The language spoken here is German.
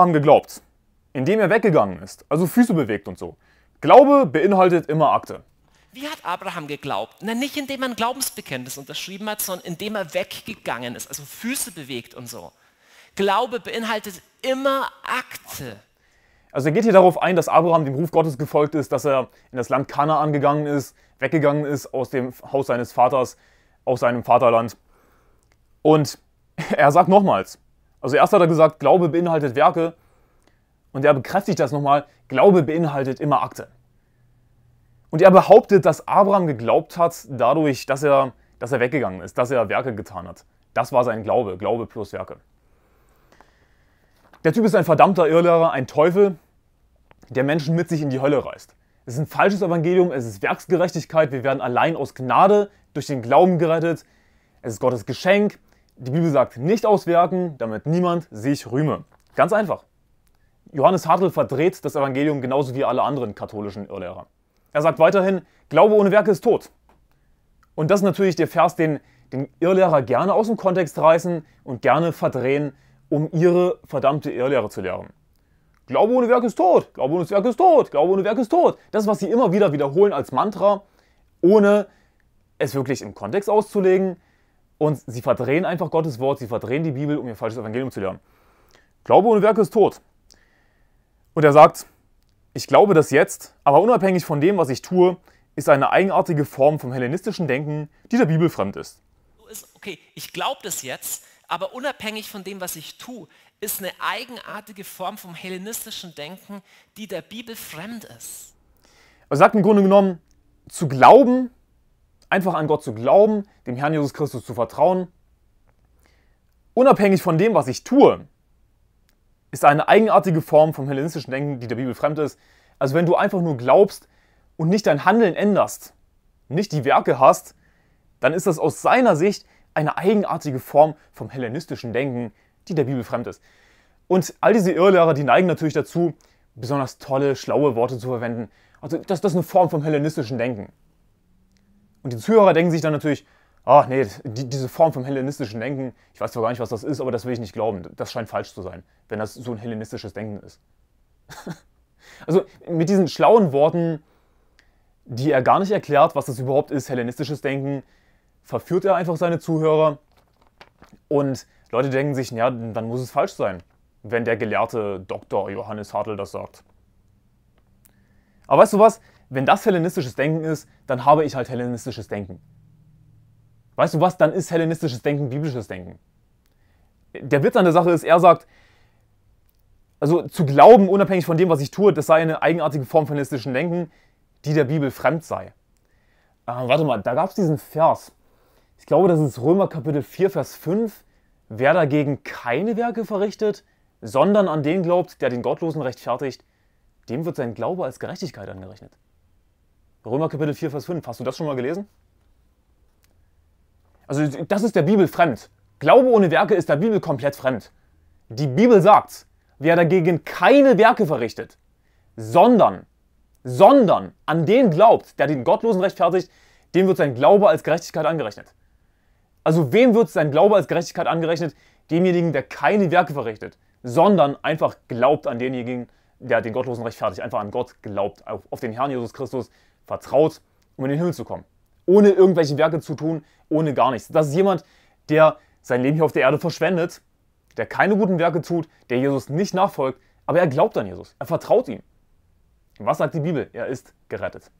haben geglaubt, indem er weggegangen ist, also Füße bewegt und so. Glaube beinhaltet immer Akte. Wie hat Abraham geglaubt? Na, nicht indem er ein Glaubensbekenntnis unterschrieben hat, sondern indem er weggegangen ist, also Füße bewegt und so. Glaube beinhaltet immer Akte. Also er geht hier darauf ein, dass Abraham dem Ruf Gottes gefolgt ist, dass er in das Land Kanaan gegangen ist, weggegangen ist aus dem Haus seines Vaters, aus seinem Vaterland. Und er sagt nochmals, also erst hat er gesagt, Glaube beinhaltet Werke und er bekräftigt das nochmal, Glaube beinhaltet immer Akte. Und er behauptet, dass Abraham geglaubt hat dadurch, dass er, dass er weggegangen ist, dass er Werke getan hat. Das war sein Glaube, Glaube plus Werke. Der Typ ist ein verdammter Irrlehrer, ein Teufel, der Menschen mit sich in die Hölle reißt. Es ist ein falsches Evangelium, es ist Werksgerechtigkeit, wir werden allein aus Gnade durch den Glauben gerettet, es ist Gottes Geschenk, die Bibel sagt, nicht auswerten, damit niemand sich rühme. Ganz einfach. Johannes Hartl verdreht das Evangelium genauso wie alle anderen katholischen Irrlehrer. Er sagt weiterhin, Glaube ohne Werke ist tot. Und das ist natürlich der Vers, den, den Irrlehrer gerne aus dem Kontext reißen und gerne verdrehen, um ihre verdammte Irrlehre zu lehren. Glaube ohne Werk ist tot, Glaube ohne Werk ist tot, Glaube ohne Werk ist tot. Das, was sie immer wieder wiederholen als Mantra, ohne es wirklich im Kontext auszulegen, und sie verdrehen einfach Gottes Wort, sie verdrehen die Bibel, um ihr falsches Evangelium zu lernen. Glaube ohne Werke ist tot. Und er sagt, ich glaube das jetzt, aber unabhängig von dem, was ich tue, ist eine eigenartige Form vom hellenistischen Denken, die der Bibel fremd ist. Okay, ich glaube das jetzt, aber unabhängig von dem, was ich tue, ist eine eigenartige Form vom hellenistischen Denken, die der Bibel fremd ist. Er sagt im Grunde genommen, zu glauben einfach an Gott zu glauben, dem Herrn Jesus Christus zu vertrauen, unabhängig von dem, was ich tue, ist eine eigenartige Form vom hellenistischen Denken, die der Bibel fremd ist. Also wenn du einfach nur glaubst und nicht dein Handeln änderst, nicht die Werke hast, dann ist das aus seiner Sicht eine eigenartige Form vom hellenistischen Denken, die der Bibel fremd ist. Und all diese Irrlehrer, die neigen natürlich dazu, besonders tolle, schlaue Worte zu verwenden. Also das, das ist eine Form vom hellenistischen Denken. Und die Zuhörer denken sich dann natürlich, ach nee, die, diese Form vom hellenistischen Denken, ich weiß zwar gar nicht, was das ist, aber das will ich nicht glauben. Das scheint falsch zu sein, wenn das so ein hellenistisches Denken ist. also mit diesen schlauen Worten, die er gar nicht erklärt, was das überhaupt ist, hellenistisches Denken, verführt er einfach seine Zuhörer und Leute denken sich, ja, dann muss es falsch sein, wenn der gelehrte Dr. Johannes Hartl das sagt. Aber weißt du was? Wenn das hellenistisches Denken ist, dann habe ich halt hellenistisches Denken. Weißt du was? Dann ist hellenistisches Denken biblisches Denken. Der Witz an der Sache ist, er sagt, also zu glauben, unabhängig von dem, was ich tue, das sei eine eigenartige Form von hellenistischem Denken, die der Bibel fremd sei. Ah, warte mal, da gab es diesen Vers. Ich glaube, das ist Römer Kapitel 4, Vers 5. Wer dagegen keine Werke verrichtet, sondern an den glaubt, der den Gottlosen rechtfertigt, dem wird sein Glaube als Gerechtigkeit angerechnet. Römer Kapitel 4, Vers 5. Hast du das schon mal gelesen? Also, das ist der Bibel fremd. Glaube ohne Werke ist der Bibel komplett fremd. Die Bibel sagt, wer dagegen keine Werke verrichtet, sondern, sondern an den glaubt, der den Gottlosen rechtfertigt, dem wird sein Glaube als Gerechtigkeit angerechnet. Also wem wird sein Glaube als Gerechtigkeit angerechnet? Demjenigen, der keine Werke verrichtet, sondern einfach glaubt an denjenigen, der der den Gottlosen rechtfertigt, einfach an Gott glaubt, auf, auf den Herrn Jesus Christus vertraut, um in den Himmel zu kommen. Ohne irgendwelche Werke zu tun, ohne gar nichts. Das ist jemand, der sein Leben hier auf der Erde verschwendet, der keine guten Werke tut, der Jesus nicht nachfolgt, aber er glaubt an Jesus, er vertraut ihm. Was sagt die Bibel? Er ist gerettet.